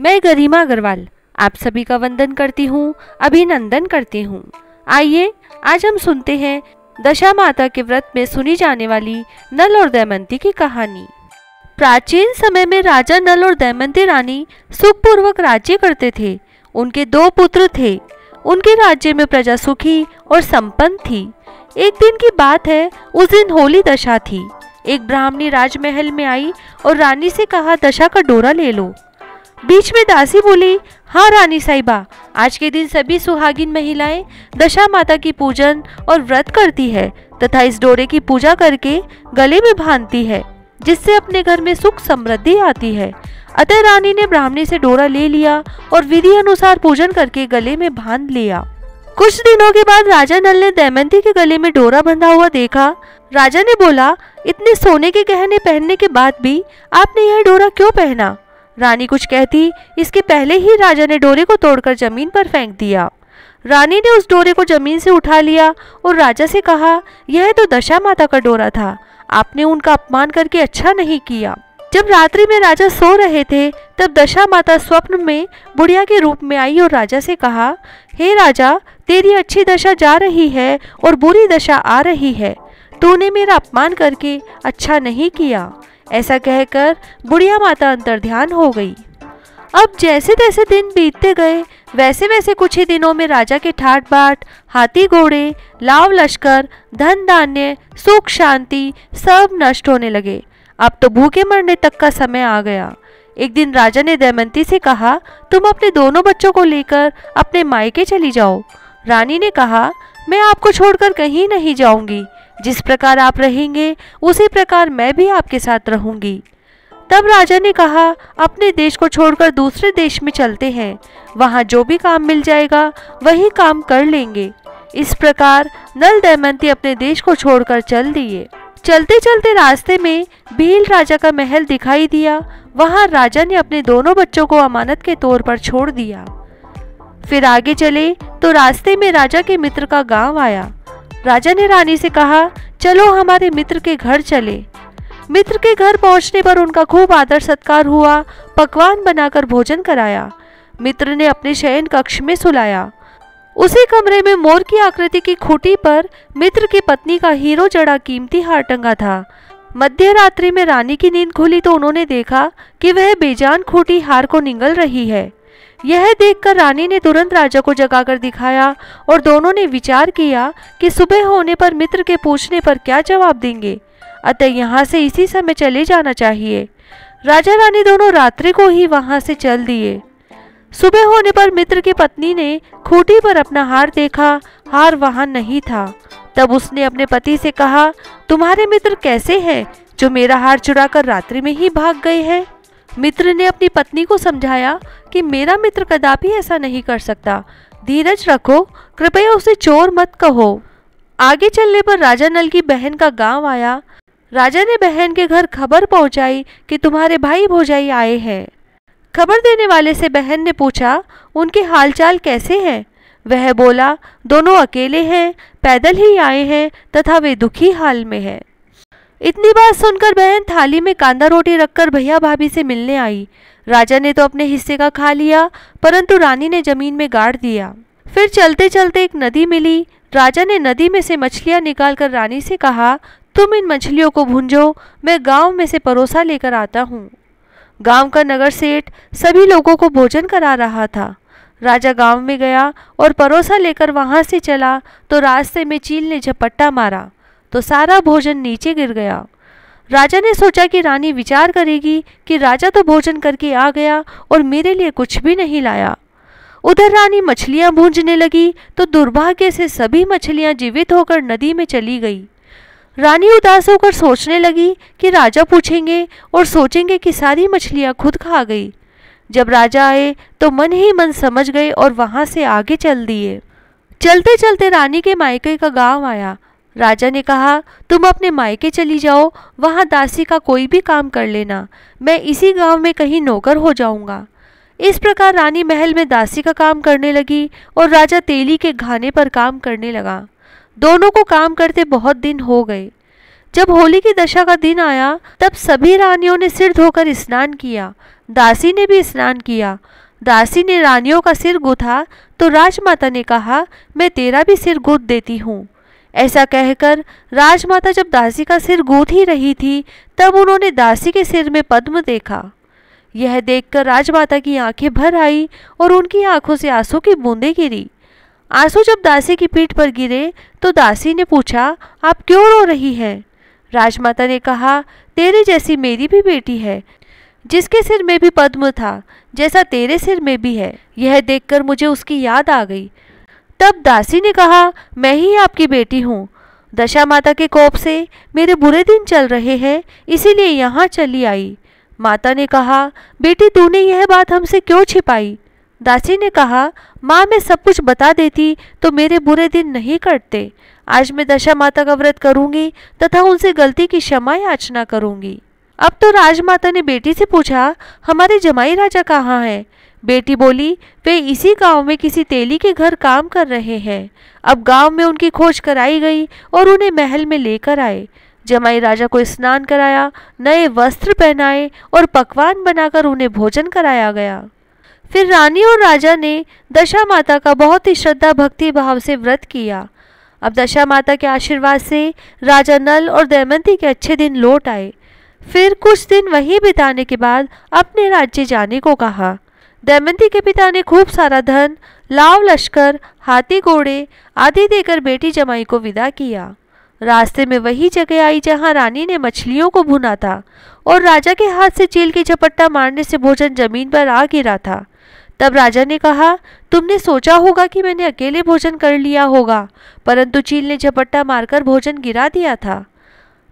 मैं गरिमा अग्रवाल आप सभी का वंदन करती हूँ अभिनंदन करती हूँ आइए आज हम सुनते हैं दशा माता के व्रत में सुनी जाने वाली नल और दैमंती की कहानी प्राचीन समय में राजा नल और दमयंती रानी सुखपूर्वक राज्य करते थे उनके दो पुत्र थे उनके राज्य में प्रजा सुखी और संपन्न थी एक दिन की बात है उस दिन होली दशा थी एक ब्राह्मणी राजमहल में आई और रानी से कहा दशा का डोरा ले लो बीच में दासी बोली हाँ रानी साहिबा आज के दिन सभी सुहागिन महिलाएं दशा माता की पूजन और व्रत करती है तथा इस डोरे की पूजा करके गले में बांधती है जिससे अपने घर में सुख समृद्धि आती है अतः रानी ने ब्राह्मणी से डोरा ले लिया और विधि अनुसार पूजन करके गले में बांध लिया कुछ दिनों के बाद राजा नल ने दैमंती के गले में डोरा बंधा हुआ देखा राजा ने बोला इतने सोने के गहने पहनने के बाद भी आपने यह डोरा क्यों पहना रानी कुछ कहती इसके पहले ही राजा ने डोरे को तोड़कर जमीन पर फेंक दिया रानी ने उस डोरे को जमीन से उठा लिया और राजा से कहा यह तो दशा माता का डोरा था आपने उनका अपमान करके अच्छा नहीं किया जब रात्रि में राजा सो रहे थे तब दशा माता स्वप्न में बुढ़िया के रूप में आई और राजा से कहा हे hey राजा तेरी अच्छी दशा जा रही है और बुरी दशा आ रही है तूने मेरा अपमान करके अच्छा नहीं किया ऐसा कहकर बुढ़िया माता अंतर्ध्यान हो गई अब जैसे तैसे दिन बीतते गए वैसे वैसे कुछ ही दिनों में राजा के ठाट बाट हाथी घोड़े लाव लश्कर धन धान्य सुख शांति सब नष्ट होने लगे अब तो भूखे मरने तक का समय आ गया एक दिन राजा ने दमयंती से कहा तुम अपने दोनों बच्चों को लेकर अपने मायके चली जाओ रानी ने कहा मैं आपको छोड़कर कहीं नहीं जाऊंगी जिस प्रकार आप रहेंगे उसी प्रकार मैं भी आपके साथ रहूंगी तब राजा ने कहा अपने देश को छोड़कर दूसरे देश में चलते हैं वहाँ जो भी काम मिल जाएगा वही काम कर लेंगे इस प्रकार नल दैमंती अपने देश को छोड़कर चल दिए चलते चलते रास्ते में भील राजा का महल दिखाई दिया वहाँ राजा ने अपने दोनों बच्चों को अमानत के तौर पर छोड़ दिया फिर आगे चले तो रास्ते में राजा के मित्र का गांव आया राजा ने रानी से कहा चलो हमारे मित्र के घर चले मित्र के घर पहुंचने पर उनका खूब आदर सत्कार हुआ पकवान बनाकर भोजन कराया मित्र ने अपने शयन कक्ष में सुलाया उसी कमरे में मोर की आकृति की खूटी पर मित्र की पत्नी का हीरो जड़ा कीमती हार टंगा था मध्य रात्रि में रानी की नींद खुली तो उन्होंने देखा कि वह बेजान खूटी हार को निगल रही है यह देखकर रानी ने तुरंत राजा को जगाकर दिखाया और दोनों ने विचार किया कि सुबह होने पर मित्र के पूछने पर क्या जवाब देंगे अतः यहाँ से इसी समय चले जाना चाहिए राजा रानी दोनों रात्रि को ही वहाँ से चल दिए सुबह होने पर मित्र की पत्नी ने खूटी पर अपना हार देखा हार वहाँ नहीं था तब उसने अपने पति से कहा तुम्हारे मित्र कैसे हैं जो मेरा हार चुराकर रात्रि में ही भाग गए हैं मित्र ने अपनी पत्नी को समझाया कि मेरा मित्र कदापि ऐसा नहीं कर सकता धीरज रखो कृपया उसे चोर मत कहो आगे चलने पर राजा नल की बहन का गांव आया राजा ने बहन के घर खबर पहुंचाई कि तुम्हारे भाई भौजाई आए हैं खबर देने वाले से बहन ने पूछा उनके हालचाल कैसे हैं वह बोला दोनों अकेले हैं पैदल ही आए हैं तथा वे दुखी हाल में हैं इतनी बात सुनकर बहन थाली में कांदा रोटी रखकर भैया भाभी से मिलने आई राजा ने तो अपने हिस्से का खा लिया परंतु रानी ने जमीन में गाड़ दिया फिर चलते चलते एक नदी मिली राजा ने नदी में से मछलियाँ निकालकर रानी से कहा तुम इन मछलियों को भूंजो मैं गांव में से परोसा लेकर आता हूँ गांव का नगर सेठ सभी लोगों को भोजन करा रहा था राजा गांव में गया और परोसा लेकर वहाँ से चला तो रास्ते में चील ने झपट्टा मारा तो सारा भोजन नीचे गिर गया राजा ने सोचा कि रानी विचार करेगी कि राजा तो भोजन करके आ गया और मेरे लिए कुछ भी नहीं लाया उधर रानी मछलियाँ भूंजने लगी तो दुर्भाग्य से सभी मछलियाँ जीवित होकर नदी में चली गई रानी उदास होकर सोचने लगी कि राजा पूछेंगे और सोचेंगे कि सारी मछलियाँ खुद खा गई जब राजा आए तो मन ही मन समझ गए और वहाँ से आगे चल दिए चलते चलते रानी के मायके का गांव आया राजा ने कहा तुम अपने मायके चली जाओ वहाँ दासी का कोई भी काम कर लेना मैं इसी गांव में कहीं नौकर हो जाऊँगा इस प्रकार रानी महल में दासी का काम करने लगी और राजा तेली के घाने पर काम करने लगा दोनों को काम करते बहुत दिन हो गए जब होली की दशा का दिन आया तब सभी रानियों ने सिर धोकर स्नान किया दासी ने भी स्नान किया दासी ने रानियों का सिर गुथा तो राजमाता ने कहा मैं तेरा भी सिर गुथ देती हूँ ऐसा कहकर राजमाता जब दासी का सिर गूंथ ही रही थी तब उन्होंने दासी के सिर में पद्म देखा यह देखकर राजमाता की आंखें भर आई और उनकी आंखों से आंसू की बूंदें गिरी आंसू जब दासी की पीठ पर गिरे तो दासी ने पूछा आप क्यों रो रही हैं राजमाता ने कहा तेरे जैसी मेरी भी बेटी है जिसके सिर में भी पद्म था जैसा तेरे सिर में भी है यह देखकर मुझे उसकी याद आ गई तब दासी ने कहा मैं ही आपकी बेटी हूँ दशा माता के कोप से मेरे बुरे दिन चल रहे हैं इसीलिए यहाँ चली आई माता ने कहा बेटी तूने यह बात हमसे क्यों छिपाई दासी ने कहा माँ मैं सब कुछ बता देती तो मेरे बुरे दिन नहीं कटते आज मैं दशा माता का व्रत करूँगी तथा उनसे गलती की क्षमा याचना करूँगी अब तो राजमाता ने बेटी से पूछा हमारे जमाई राजा कहाँ हैं बेटी बोली वे इसी गांव में किसी तेली के घर काम कर रहे हैं अब गांव में उनकी खोज कराई गई और उन्हें महल में लेकर आए जमाई राजा को स्नान कराया नए वस्त्र पहनाए और पकवान बनाकर उन्हें भोजन कराया गया फिर रानी और राजा ने दशा माता का बहुत ही श्रद्धा भक्ति भाव से व्रत किया अब दशा माता के आशीर्वाद से राजा नल और दैमंती के अच्छे दिन लौट आए फिर कुछ दिन वहीं बिताने के बाद अपने राज्य जाने को कहा दमयंती के पिता ने खूब सारा धन लाव लश्कर हाथी घोड़े आदि देकर बेटी जमाई को विदा किया रास्ते में वही जगह आई जहाँ रानी ने मछलियों को भुना था और राजा के हाथ से चील की झपट्टा मारने से भोजन जमीन पर आ गिरा था तब राजा ने कहा तुमने सोचा होगा कि मैंने अकेले भोजन कर लिया होगा परंतु चील ने झपट्टा मारकर भोजन गिरा दिया था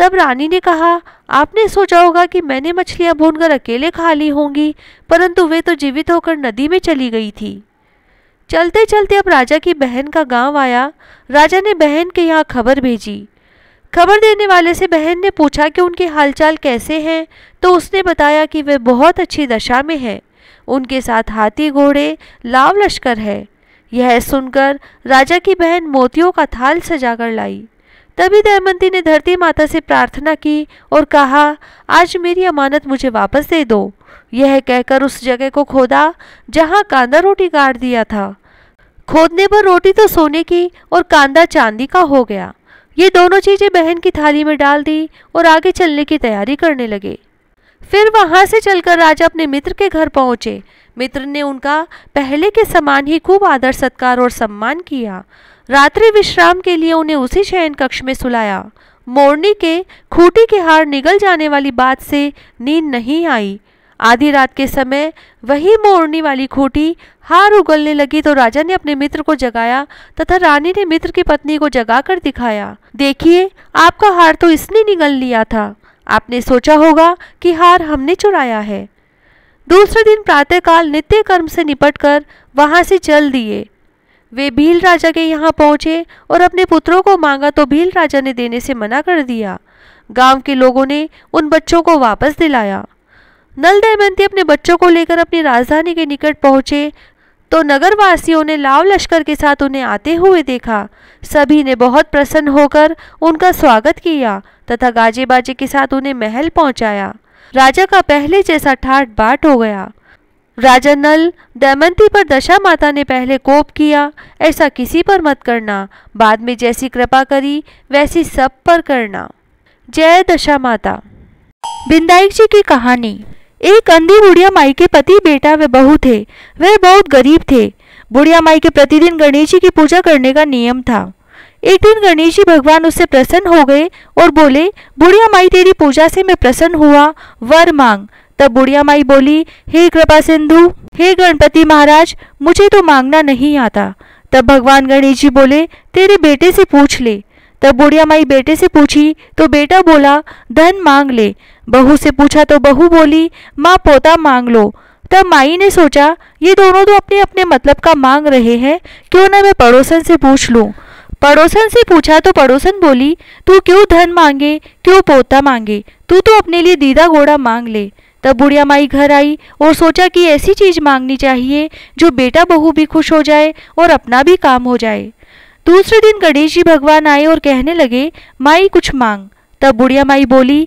तब रानी ने कहा आपने सोचा होगा कि मैंने मछलियाँ भूनकर अकेले खा ली होंगी परंतु वे तो जीवित होकर नदी में चली गई थी चलते चलते अब राजा की बहन का गांव आया राजा ने बहन के यहाँ खबर भेजी खबर देने वाले से बहन ने पूछा कि उनके हालचाल कैसे हैं तो उसने बताया कि वे बहुत अच्छी दशा में हैं उनके साथ हाथी घोड़े लाव लश्कर है यह सुनकर राजा की बहन मोतियों का थाल सजाकर लाई तभी दयमंती ने धरती माता से प्रार्थना की और कहा आज मेरी अमानत मुझे वापस दे दो यह कहकर उस जगह को खोदा जहाँ कांदा रोटी गाड़ दिया था खोदने पर रोटी तो सोने की और कांदा चांदी का हो गया ये दोनों चीज़ें बहन की थाली में डाल दी और आगे चलने की तैयारी करने लगे फिर वहां से चलकर राजा अपने मित्र के घर पहुंचे मित्र ने उनका पहले के समान ही खूब आदर सत्कार और सम्मान किया रात्रि विश्राम के लिए उन्हें उसी शयन कक्ष में सुलाया मोरनी के खूटी के हार निगल जाने वाली बात से नींद नहीं आई आधी रात के समय वही मोरनी वाली खूटी हार उगलने लगी तो राजा ने अपने मित्र को जगाया तथा रानी ने मित्र की पत्नी को जगाकर दिखाया देखिए आपका हार तो इसने निगल लिया था आपने सोचा होगा कि हार हमने चुराया है दूसरे दिन प्रातःकाल नित्य कर्म से निपटकर वहाँ से चल दिए वे भील राजा के यहाँ पहुँचे और अपने पुत्रों को मांगा तो भील राजा ने देने से मना कर दिया गांव के लोगों ने उन बच्चों को वापस दिलाया नल दयमंती अपने बच्चों को लेकर अपनी राजधानी के निकट पहुँचे तो नगरवासियों ने लाव लश्कर के साथ उन्हें आते हुए देखा सभी ने बहुत प्रसन्न होकर उनका स्वागत किया तथा गाजे बाजे के साथ उन्हें महल पहुंचाया राजा का पहले जैसा ठाट बाट हो गया राजा नल दमंती पर दशा माता ने पहले कोप किया ऐसा किसी पर मत करना बाद में जैसी कृपा करी वैसी सब पर करना जय दशा माता बिंदाई जी की कहानी एक अंधी बुढ़िया माई के पति बेटा व बहू थे वह बहुत गरीब थे बुढ़िया माई के प्रतिदिन गणेश जी की पूजा करने का नियम था एक दिन गणेश जी भगवान उससे प्रसन्न हो गए और बोले बुढ़िया माई तेरी पूजा से मैं प्रसन्न हुआ वर मांग तब बुढ़िया माई बोली हे कृपा सिंधु हे गणपति महाराज मुझे तो मांगना नहीं आता तब भगवान गणेश जी बोले तेरे बेटे से पूछ ले तब बुढ़िया माई बेटे से पूछी तो बेटा बोला धन मांग ले बहू से पूछा तो बहू बोली माँ पोता मांग लो तब माई ने सोचा ये दोनों तो अपने अपने मतलब का मांग रहे हैं क्यों ना मैं पड़ोसन से पूछ लूँ पड़ोसन से पूछा तो पड़ोसन बोली तू क्यों धन मांगे क्यों पोता मांगे तू तो अपने लिए दीदा घोड़ा मांग ले तब बुढ़िया माई घर आई और सोचा कि ऐसी चीज़ मांगनी चाहिए जो बेटा बहू भी खुश हो जाए और अपना भी काम हो जाए दूसरे दिन गणेश जी भगवान आए और कहने लगे माई कुछ मांग तब बुढ़िया माई बोली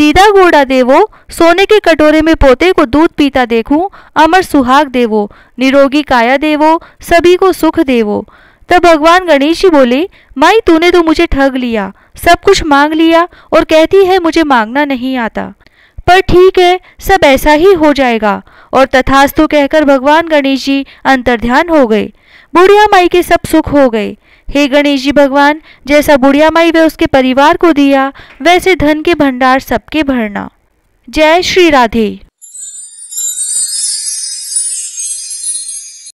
दीदा घोड़ा देवो सोने के कटोरे में पोते को दूध पीता देखूं अमर सुहाग देवो निरोगी काया देवो सभी को सुख देवो तब भगवान गणेश जी बोले माई तूने तो मुझे ठग लिया सब कुछ मांग लिया और कहती है मुझे मांगना नहीं आता पर ठीक है सब ऐसा ही हो जाएगा और तथास्तु कहकर भगवान गणेश जी अंतर ध्यान हो गए बुढ़िया माई के सब सुख हो गए हे गणेश जी भगवान जैसा बुढ़िया माई वे उसके परिवार को दिया वैसे धन के भंडार सबके भरना जय श्री राधे